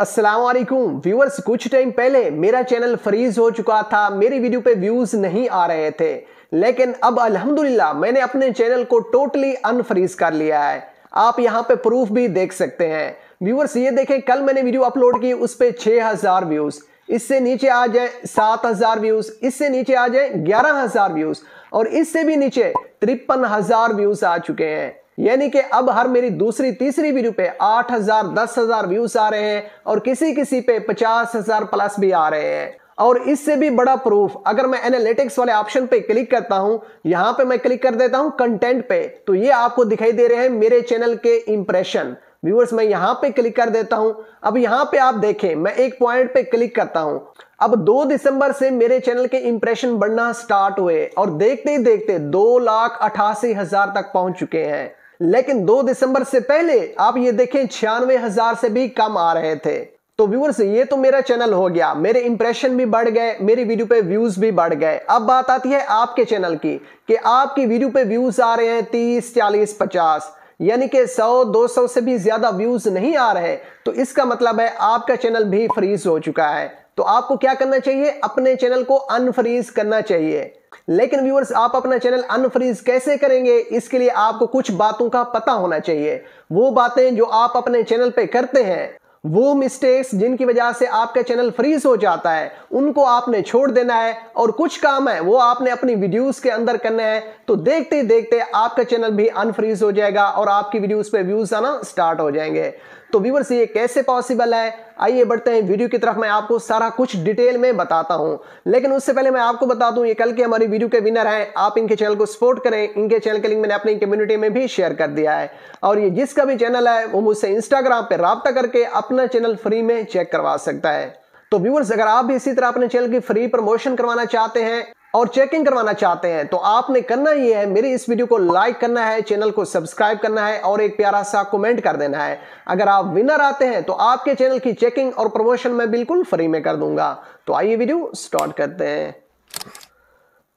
Aslam viewers कुछ time पहले मेरा चैनल फ्रीज हो चुका था मेरी वीडियो पे व्यूज़ नहीं आ रहे थे लेकिन अब अल्हम्दुलिल्लाह मैंने अपने चैनल को टोटली अनफ्रीज कर लिया है आप यहाँ पे प्रूफ भी देख सकते हैं व्यूअर्स ये देखें कल मैंने वीडियो अपलोड की उस पर छः हज़ार व्यूज़ इससे नीचे आ जाए सात हज़ार व्यूज़ इससे नीचे आ जाए ग्यारह हज़ार व्यूज़ और इससे भी नीचे तिरपन हज़ार व्यूज़ आ चुके हैं यानी कि अब हर मेरी दूसरी तीसरी वीडियो पे आठ हजार दस हजार व्यूज आ रहे हैं और किसी किसी पे पचास हजार प्लस भी आ रहे हैं और इससे भी बड़ा प्रूफ अगर मैं एनालिटिक्स वाले ऑप्शन पे क्लिक करता हूं यहां पे मैं क्लिक कर देता हूं कंटेंट पे तो ये आपको दिखाई दे रहे हैं मेरे चैनल के इंप्रेशन व्यूअर्स मैं यहां पे क्लिक कर देता हूं अब यहां पे आप देखें मैं एक पॉइंट पे क्लिक करता हूं अब 2 दिसंबर से मेरे चैनल के इंप्रेशन बढ़ना स्टार्ट हुए और देखते ही देखते दो लाख अठासी हजार तक पहुंच चुके हैं लेकिन 2 दिसंबर से पहले आप ये देखें छियानवे हजार से भी कम आ रहे थे तो व्यूअर्स ये तो मेरा चैनल हो गया मेरे इंप्रेशन भी बढ़ गए मेरी वीडियो पे व्यूज भी बढ़ गए अब बात आती है आपके चैनल की कि आपकी वीडियो पे व्यूज आ रहे हैं तीस चालीस पचास यानी कि 100 200 से भी ज्यादा व्यूज नहीं आ रहे तो इसका मतलब है आपका चैनल भी फ्रीज हो चुका है तो आपको क्या करना चाहिए अपने चैनल को अनफ्रीज करना चाहिए लेकिन व्यूअर्स आप अपना चैनल अनफ्रीज कैसे करेंगे इसके लिए आपको कुछ बातों का पता होना चाहिए वो बातें जो आप अपने चैनल पे करते हैं वो मिस्टेक्स जिनकी वजह से आपका चैनल फ्रीज हो जाता है उनको आपने छोड़ देना है और कुछ काम है वो आपने अपनी वीडियोस के अंदर करना है तो देखते देखते आपका चैनल भी अनफ्रीज हो जाएगा और आपकी वीडियोस पे व्यूज आना स्टार्ट हो जाएंगे तो व्यूवर्स ये कैसे पॉसिबल है आइए बढ़ते हैं वीडियो की तरफ मैं आपको सारा कुछ डिटेल में बताता हूं लेकिन उससे पहले मैं आपको बता दूं ये कल के हमारी वीडियो के विनर हैं आप इनके चैनल को सपोर्ट करें इनके चैनल के लिंक मैंने अपनी कम्युनिटी में भी शेयर कर दिया है और ये जिसका भी चैनल है वो मुझसे इंस्टाग्राम पर रबता करके अपना चैनल फ्री में चेक करवा सकता है तो व्यूवर्स अगर आप भी इसी तरह अपने चैनल की फ्री प्रमोशन करवाना चाहते हैं और चेकिंग करवाना चाहते हैं तो आपने करना ये है मेरी इस वीडियो को लाइक करना है चैनल को सब्सक्राइब करना है और एक प्यारा सा कमेंट कर देना है अगर आप विनर आते हैं तो आपके चैनल की चेकिंग और प्रमोशन मैं बिल्कुल फ्री में कर दूंगा तो आइए वीडियो स्टार्ट करते हैं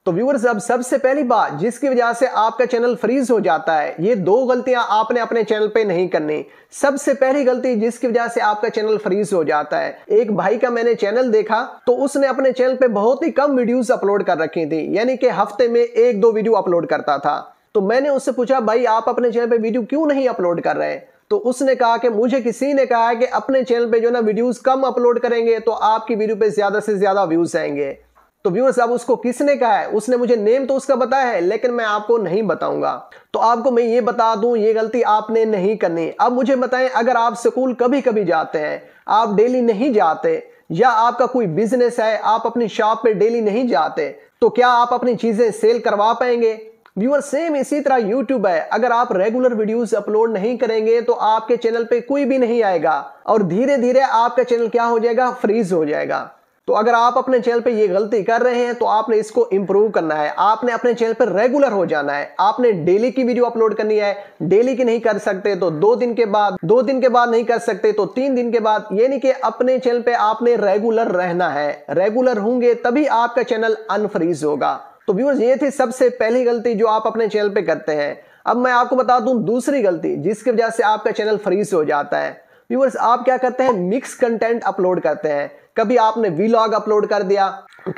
तो व्यूअर्स अब सबसे पहली बात जिसकी वजह से आपका चैनल फ्रीज हो जाता है ये दो गलतियां आपने अपने चैनल पे नहीं करनी सबसे पहली गलती जिसकी वजह से आपका चैनल फ्रीज हो जाता है एक भाई का मैंने चैनल देखा तो उसने अपने चैनल पे बहुत ही कम वीडियोस अपलोड कर रखी थी यानी कि हफ्ते में एक दो वीडियो अपलोड करता था तो मैंने उससे पूछा भाई आप अपने चैनल पर वीडियो क्यों नहीं अपलोड कर रहे तो उसने कहा कि मुझे किसी ने कहा है कि अपने चैनल पे जो ना वीडियोस कम अपलोड करेंगे तो आपकी वीडियो पे ज्यादा से ज्यादा व्यूज आएंगे तो व्यूअर्स अब उसको किसने कहा है उसने मुझे नेम तो उसका बताया है लेकिन मैं आपको नहीं बताऊंगा तो आपको मैं ये बता दूं ये गलती आपने नहीं करनी अब मुझे बताएं अगर आप स्कूल कभी कभी जाते हैं आप डेली नहीं जाते या आपका कोई बिजनेस है आप अपनी शॉप पे डेली नहीं जाते तो क्या आप अपनी चीज़ें सेल करवा पाएंगे व्यूअर सेम इसी तरह यूट्यूब है अगर आप रेगुलर वीडियोस अपलोड नहीं करेंगे तो आपके चैनल पे कोई भी नहीं आएगा और धीरे धीरे आपका चैनल क्या हो जाएगा फ्रीज हो जाएगा तो अगर आप अपने चैनल पे ये गलती कर रहे हैं तो आपने इसको इंप्रूव करना है आपने अपने चैनल पर रेगुलर हो जाना है आपने डेली की वीडियो अपलोड करनी है डेली की नहीं कर सकते तो दो दिन के बाद दो दिन के बाद नहीं कर सकते तो तीन दिन के बाद यानी कि अपने चैनल पे आपने रेगुलर रहना है रेगुलर होंगे तभी आपका चैनल अनफ्रीज होगा तो व्यूअर्स ये थी सबसे पहली गलती जो आप अपने चैनल पे करते हैं अब मैं आपको बता दूं दूसरी गलती जिसकी वजह से आपका चैनल फ्रीज हो जाता है व्यूअर्स आप क्या करते हैं मिक्स कंटेंट अपलोड करते हैं कभी आपने वीलॉग अपलोड कर दिया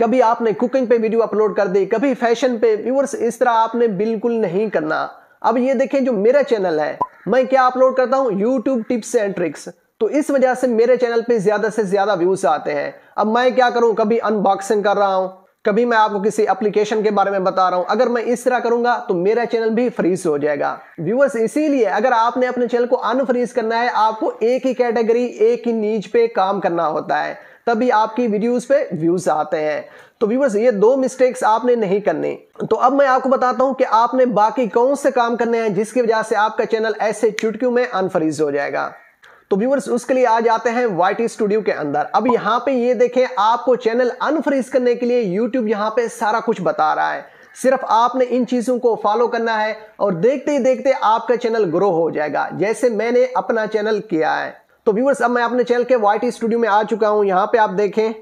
कभी आपने कुकिंग पे वीडियो अपलोड कर दी कभी फैशन पे व्यूवर्स इस तरह आपने बिल्कुल नहीं करना अब ये देखें जो मेरा चैनल है मैं क्या अपलोड करता हूँ यूट्यूब टिप्स एंड ट्रिक्स तो इस वजह से मेरे चैनल पे ज़्यादा से ज़्यादा व्यूज़ आते हैं अब मैं क्या करूं कभी अनबॉक्सिंग कर रहा हूं कभी मैं आपको किसी एप्लीकेशन के बारे में बता रहा हूं अगर मैं इस तरह करूंगा तो मेरा चैनल भी फ्रीज हो जाएगा व्यूअर्स इसीलिए अगर आपने अपने चैनल को अनफ्रीज करना है आपको एक ही कैटेगरी एक ही नीच पे काम करना होता है तभी आपकी वीडियोस पे व्यूज आते हैं तो व्यूवर्स ये दो मिस्टेक्स आपने नहीं करनी तो अब मैं आपको बताता हूं कि आपने बाकी कौन से काम करने हैं जिसकी वजह से आपका चैनल ऐसे चुटकियों में अनफरीज हो जाएगा तो व्यूवर्स उसके लिए आ जाते हैं वाइट स्टूडियो के अंदर अब यहां पे ये देखें आपको चैनल अनफ्रीज करने के लिए यूट्यूब यहां पे सारा कुछ बता रहा है सिर्फ आपने इन चीज़ों को फॉलो करना है और देखते ही देखते आपका चैनल ग्रो हो जाएगा जैसे मैंने अपना चैनल किया है तो व्यूवर्स अब मैं अपने चैनल के वाई स्टूडियो में आ चुका हूं यहां पे आप देखें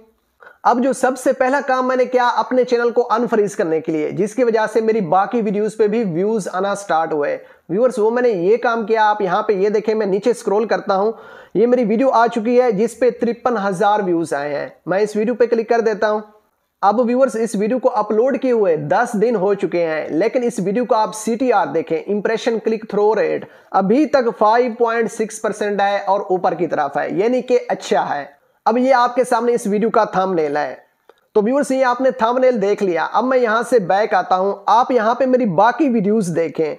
अब जो सबसे पहला काम मैंने किया अपने चैनल को अनफ्रीज करने के लिए जिसकी वजह से मेरी बाकी वीडियोस पे भी व्यूज आना स्टार्ट हुए व्यूअर्स वो मैंने ये काम किया आप यहां पे ये देखें मैं नीचे स्क्रॉल करता हूं ये मेरी वीडियो आ चुकी है जिसपे तिरपन हजार व्यूज आए हैं मैं इस वीडियो पे क्लिक कर देता हूं अब व्यूवर्स इस वीडियो को अपलोड किए हुए 10 दिन हो चुके हैं लेकिन इस वीडियो को आप सी देखें इंप्रेशन क्लिक थ्रो रेट अभी तक 5.6 परसेंट है और ऊपर की तरफ है यानी कि अच्छा है अब ये आपके सामने इस वीडियो का थंबनेल है तो व्यूअर्स ये आपने थंबनेल देख लिया अब मैं यहाँ से बैक आता हूँ आप यहाँ पे मेरी बाकी वीडियोज देखें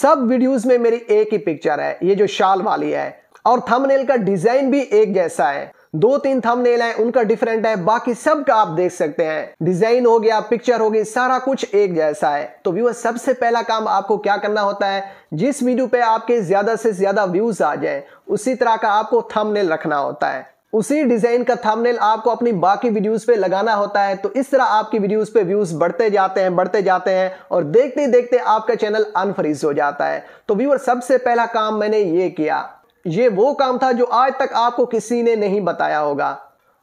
सब वीडियोज में मेरी एक ही पिक्चर है ये जो शाल वाली है और थमनेल का डिजाइन भी एक जैसा है दो तीन थंबनेल हैं उनका डिफरेंट है बाकी सब का आप देख सकते हैं डिजाइन हो गया पिक्चर हो गई सारा कुछ एक जैसा है तो व्यूअर सबसे पहला काम आपको क्या करना होता है जिस वीडियो पे आपके ज्यादा से ज्यादा व्यूज आ जाए उसी तरह का आपको थंबनेल रखना होता है उसी डिजाइन का थंबनेल आपको अपनी बाकी वीडियोस पे लगाना होता है तो इस तरह आपकी वीडियोस पे व्यूज बढ़ते जाते हैं बढ़ते जाते हैं और देखते देखते आपका चैनल अनफ्रीज हो जाता है तो व्यूअर सबसे पहला काम मैंने ये किया ये वो काम था जो आज तक आपको किसी ने नहीं बताया होगा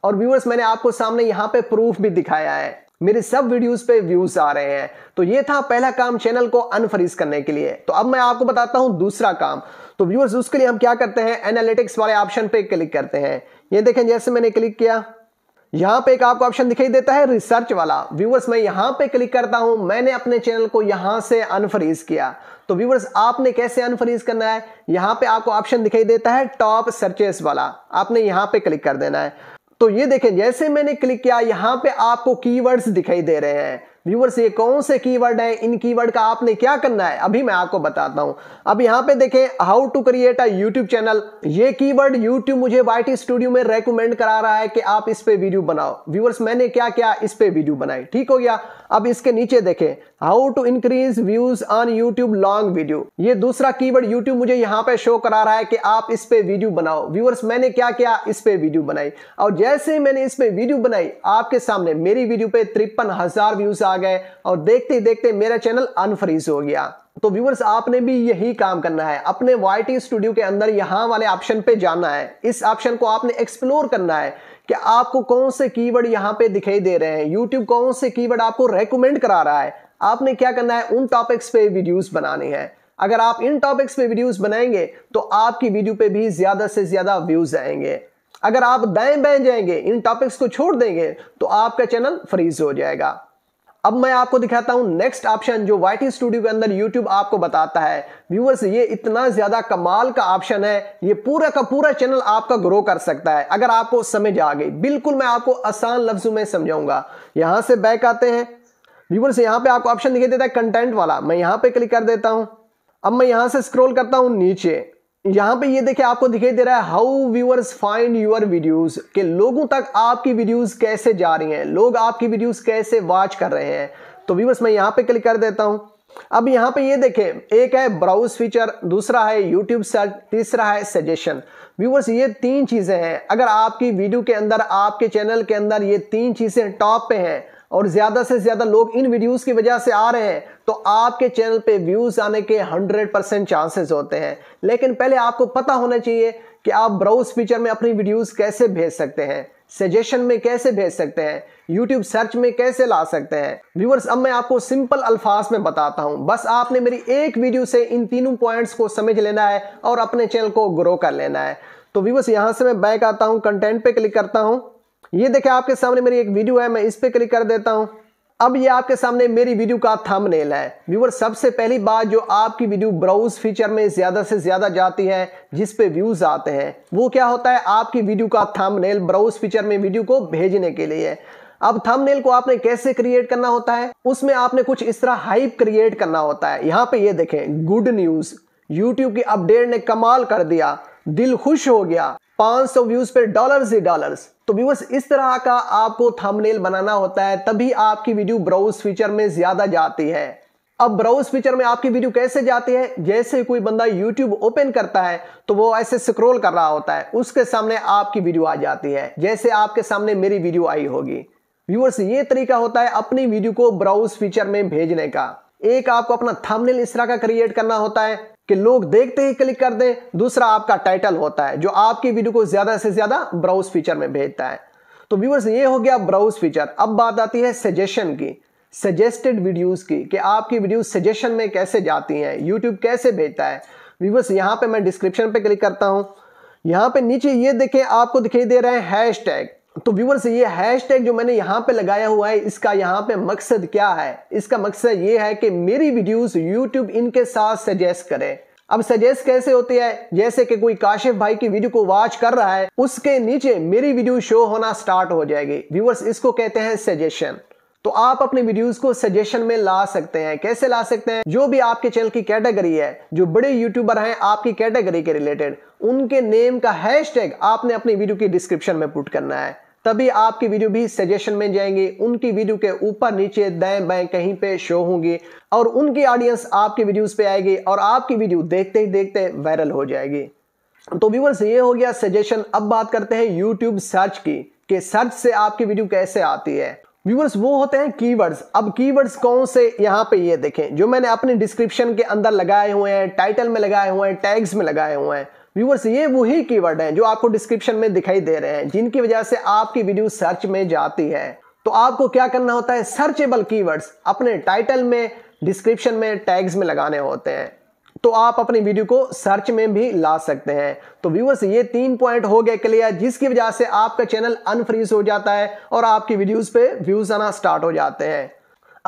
और व्यूअर्स मैंने आपको सामने यहाँ पे प्रूफ भी दिखाया है मेरे सब वीडियोस पे व्यूज आ रहे हैं तो ये था पहला काम चैनल को अनफ्रीज करने के लिए तो अब मैं आपको बताता हूं दूसरा काम तो व्यूअर्स उसके लिए हम क्या करते हैं एनालिटिक्स वाले ऑप्शन पे क्लिक करते हैं ये देखें जैसे मैंने क्लिक किया यहां पे एक आपको ऑप्शन दिखाई देता है रिसर्च वाला व्यूवर्स मैं यहां पे क्लिक करता हूं मैंने अपने चैनल को यहां से अनफ्रीज किया तो व्यूवर्स आपने कैसे अनफ्रीज करना है यहां पे आपको ऑप्शन दिखाई देता है टॉप सर्चेस वाला आपने यहां पे क्लिक कर देना है तो ये देखें जैसे मैंने क्लिक किया यहां पे आपको कीवर्ड्स दिखाई दे रहे हैं व्यूवर्स ये कौन से कीवर्ड हैं इन कीवर्ड का आपने क्या करना है अभी मैं आपको बताता हूं अब यहाँ पे देखें how to create a YouTube channel ये कीवर्ड यूट्यूब मुझे वाइटी स्टूडियो में रेकमेंड करा रहा है कि आप इस पे वीडियो बनाओ व्यूवर्स मैंने क्या क्या इस पे वीडियो बनाई ठीक हो गया अब इसके नीचे देखें how to increase views on YouTube long video ये दूसरा की यूट्यूब मुझे यहाँ पे शो करा रहा है कि आप इस पे वीडियो बनाओ व्यूवर्स मैंने क्या क्या इस पे वीडियो बनाई और जैसे मैंने इस पे वीडियो बनाई आपके सामने मेरी वीडियो पे तिरपन हजार व्यूज आ आ गए और देखते देखते मेरा चैनल अनफ्रीज हो गया तो व्यूवर्स आपने भी यही काम करना है अपने वाई स्टूडियो के अंदर यहाँ वाले ऑप्शन पे जाना है इस ऑप्शन को आपने एक्सप्लोर करना है कि आपको कौन से कीवर्ड यहाँ पे दिखाई दे रहे हैं यूट्यूब कौन से कीवर्ड आपको रेकमेंड करा रहा है आपने क्या करना है उन टॉपिक्स पे वीडियोस बनाने हैं अगर आप इन टॉपिक्स पे वीडियोस बनाएंगे तो आपकी वीडियो पे भी ज्यादा से ज्यादा व्यूज आएंगे अगर आप दाएं बाएं जाएंगे इन टॉपिक्स को छोड़ देंगे तो आपका चैनल फ्रीज हो जाएगा अब मैं आपको दिखाता हूं नेक्स्ट ऑप्शन जो वाई स्टूडियो के अंदर यूट्यूब आपको बताता है व्यूवर्स ये इतना ज्यादा कमाल का ऑप्शन है ये पूरा का पूरा चैनल आपका ग्रो कर सकता है अगर आपको समझ आ गई बिल्कुल मैं आपको आसान लफ्जों में समझाऊंगा यहां से बैक आते हैं व्यूवर्स यहां पे आपको ऑप्शन दिखाई देता है कंटेंट वाला मैं यहां पे क्लिक कर देता हूं अब मैं यहां से स्क्रोल करता हूं नीचे यहां पे ये देखे आपको दिखाई दे रहा है how viewers find your videos के लोगों तक आपकी वीडियोज कैसे जा रही हैं लोग आपकी वीडियोज कैसे वॉच कर रहे हैं तो व्यूवर्स मैं यहाँ पे क्लिक कर देता हूं अब यहां पे ये देखें एक है ब्राउज फीचर दूसरा है यूट्यूब सर्च तीसरा है सजेशन व्यूवर्स ये तीन चीज़ें हैं अगर आपकी वीडियो के अंदर आपके चैनल के अंदर ये तीन चीज़ें टॉप पे हैं और ज़्यादा से ज़्यादा लोग इन वीडियोस की वजह से आ रहे हैं तो आपके चैनल पे व्यूज़ आने के 100 परसेंट चांसेस होते हैं लेकिन पहले आपको पता होना चाहिए कि आप ब्राउज फीचर में अपनी वीडियोस कैसे भेज सकते हैं सजेशन में कैसे भेज सकते हैं यूट्यूब सर्च में कैसे ला सकते हैं व्यूवर्स अब मैं आपको सिंपल अल्फाज में बताता हूं बस आपने मेरी एक वीडियो से इन तीनों पॉइंट्स को समझ लेना है और अपने चैनल को ग्रो कर लेना है तो व्यूवर्स यहां से मैं बैक आता हूं कंटेंट पे क्लिक करता हूं ये देखिए आपके सामने मेरी एक वीडियो है मैं इस पर क्लिक कर देता हूँ अब ये आपके सामने मेरी वीडियो का थंबनेल है व्यूवर सबसे पहली बात जो आपकी वीडियो ब्राउज फीचर में ज़्यादा से ज़्यादा जाती है जिस पे व्यूज़ आते हैं वो क्या होता है आपकी वीडियो का थंबनेल ब्राउज फीचर में वीडियो को भेजने के लिए अब थंबनेल को आपने कैसे क्रिएट करना होता है उसमें आपने कुछ इस तरह हाइप क्रिएट करना होता है यहाँ पे ये देखें गुड न्यूज़ यूट्यूब की अपडेट ने कमाल कर दिया दिल खुश हो गया पांच व्यूज़ पे डॉलर ही डॉलर तो व्यूवर्स इस तरह का आपको थंबनेल बनाना होता है तभी आपकी वीडियो ब्राउज फीचर में ज़्यादा जाती है अब ब्राउज फीचर में आपकी वीडियो कैसे जाती है जैसे कोई बंदा यूट्यूब ओपन करता है तो वो ऐसे स्क्रॉल कर रहा होता है उसके सामने आपकी वीडियो आ जाती है जैसे आपके सामने मेरी वीडियो आई होगी व्यूअर्स ये तरीका होता है अपनी वीडियो को ब्राउज फीचर में भेजने का एक आपको अपना थंबनेल इस तरह का क्रिएट करना होता है कि लोग देखते ही क्लिक कर दें दूसरा आपका टाइटल होता है जो आपकी वीडियो को ज़्यादा से ज़्यादा ब्राउज फीचर में भेजता है तो व्यूवर्स ये हो गया ब्राउज फीचर अब बात आती है सजेशन की सजेस्टेड वीडियोस की कि आपकी वीडियो सजेशन में कैसे जाती हैं यूट्यूब कैसे भेजता है व्यूवर्स यहाँ पे मैं डिस्क्रिप्शन पे क्लिक करता हूँ यहाँ पे नीचे ये देखें आपको दिखाई दे रहे हैं हैश टैग तो व्यूवर्स ये हैशटैग जो मैंने यहाँ पे लगाया हुआ है इसका यहाँ पे मकसद क्या है इसका मकसद ये है कि मेरी वीडियोस यूट्यूब इनके साथ सजेस्ट करे अब सजेस्ट कैसे होती है जैसे कि कोई काशिफ भाई की वीडियो को वॉच कर रहा है उसके नीचे मेरी वीडियो शो होना स्टार्ट हो जाएगी व्यूवर्स इसको कहते हैं सजेशन तो आप अपने वीडियोस को सजेशन में ला सकते हैं कैसे ला सकते हैं जो भी आपके चैनल की कैटेगरी है जो बड़े यूट्यूबर हैं आपकी कैटेगरी के रिलेटेड उनके नेम का हैशटैग आपने अपनी वीडियो की डिस्क्रिप्शन में पुट करना है तभी आपकी वीडियो भी सजेशन में जाएंगे उनकी वीडियो के ऊपर नीचे दाएं बाएं कहीं पे शो होंगी और उनकी ऑडियंस आपके वीडियोस पे आएगी और आपकी वीडियो देखते ही देखते वायरल हो जाएगी तो व्यूवर्स ये हो गया सजेशन अब बात करते हैं यूट्यूब सर्च की कि सर्च से आपकी वीडियो कैसे आती है व्यूवर्स वो होते हैं कीवर्ड्स अब कीवर्ड्स कौन से यहाँ पे ये देखें जो मैंने अपने डिस्क्रिप्शन के अंदर लगाए हुए हैं टाइटल में लगाए हुए हैं टैग्स में लगाए हुए हैं व्यूवर्स ये वही कीवर्ड हैं जो आपको डिस्क्रिप्शन में दिखाई दे रहे हैं जिनकी वजह से आपकी वीडियो सर्च में जाती है तो आपको क्या करना होता है सर्चेबल कीवर्ड्स अपने टाइटल में डिस्क्रिप्शन में टैग्स में लगाने होते हैं तो आप अपनी वीडियो को सर्च में भी ला सकते हैं तो व्यूवर्स ये तीन पॉइंट हो गए क्लियर जिसकी वजह से आपका चैनल अनफ्रीज हो जाता है और आपकी वीडियोस पे व्यूज आना स्टार्ट हो जाते हैं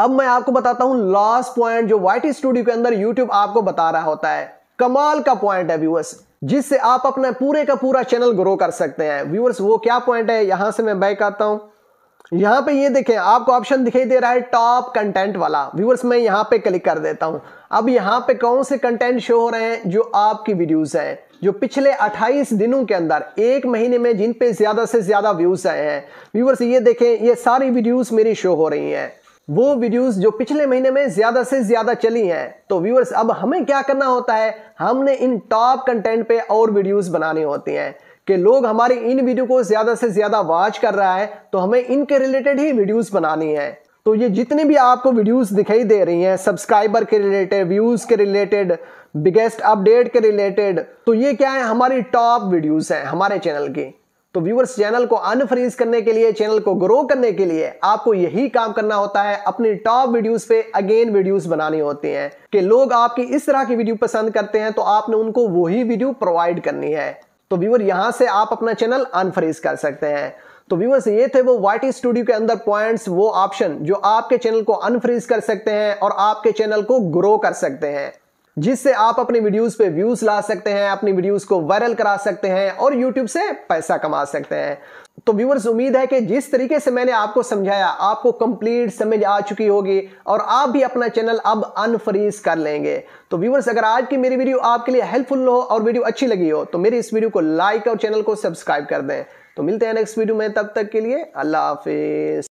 अब मैं आपको बताता हूं लास्ट पॉइंट जो वाइट स्टूडियो के अंदर यूट्यूब आपको बता रहा होता है कमाल का पॉइंट है व्यूवर्स जिससे आप अपना पूरे का पूरा चैनल ग्रो कर सकते हैं व्यूअर्स वो क्या पॉइंट है यहां से मैं बैक आता हूं यहां पे ये देखें आपको ऑप्शन दिखाई दे रहा है टॉप कंटेंट वाला व्यूअर्स मैं यहां पे क्लिक कर देता हूं अब यहां पे कौन से कंटेंट शो हो रहे हैं जो आपकी वीडियोस हैं जो पिछले 28 दिनों के अंदर एक महीने में जिन पे ज्यादा से ज्यादा व्यूज आए हैं व्यूअर्स ये देखें ये सारी वीडियोस मेरी शो हो रही हैं वो वीडियोस जो पिछले महीने में ज्यादा से ज्यादा चली हैं तो व्यूअर्स अब हमें क्या करना होता है हमने इन टॉप कंटेंट पे और वीडियोस बनानी होती हैं कि लोग हमारी इन वीडियो को ज्यादा से ज्यादा वॉच कर रहा है तो हमें इनके रिलेटेड ही वीडियोस बनानी है तो ये जितने भी आपको वीडियोस दिखाई दे रही हैं सब्सक्राइबर के रिलेटेड व्यूज के रिलेटेड बिगेस्ट अपडेट के रिलेटेड तो ये क्या है हमारी टॉप वीडियोज हैं हमारे चैनल की तो व्यूअर्स चैनल को अनफ्रीज करने के लिए चैनल को ग्रो करने के लिए आपको यही काम करना होता है अपनी टॉप वीडियोस पे अगेन वीडियोस बनानी होती हैं कि लोग आपकी इस तरह की वीडियो पसंद करते हैं तो आपने उनको वही वीडियो प्रोवाइड करनी है तो व्यूवर यहां से आप अपना चैनल अनफ्रीज कर सकते हैं तो व्यूवर्स ये थे वो वाइट स्टूडियो के अंदर पॉइंट्स वो ऑप्शन जो आपके चैनल को अनफ्रीज कर सकते हैं और आपके चैनल को ग्रो कर सकते हैं जिससे आप अपने वीडियोस पे व्यूज ला सकते हैं अपनी वीडियोस को वायरल करा सकते हैं और यूट्यूब से पैसा कमा सकते हैं तो व्यूवर्स उम्मीद है कि जिस तरीके से मैंने आपको समझाया आपको कंप्लीट समझ आ चुकी होगी और आप भी अपना चैनल अब अनफ्रीज कर लेंगे तो व्यूवर्स अगर आज की मेरी वीडियो आपके लिए हेल्पफुल हो और वीडियो अच्छी लगी हो तो मेरी इस वीडियो को लाइक और चैनल को सब्सक्राइब कर दें तो मिलते हैं नेक्स्ट वीडियो में तब तक के लिए अल्लाह हाफिज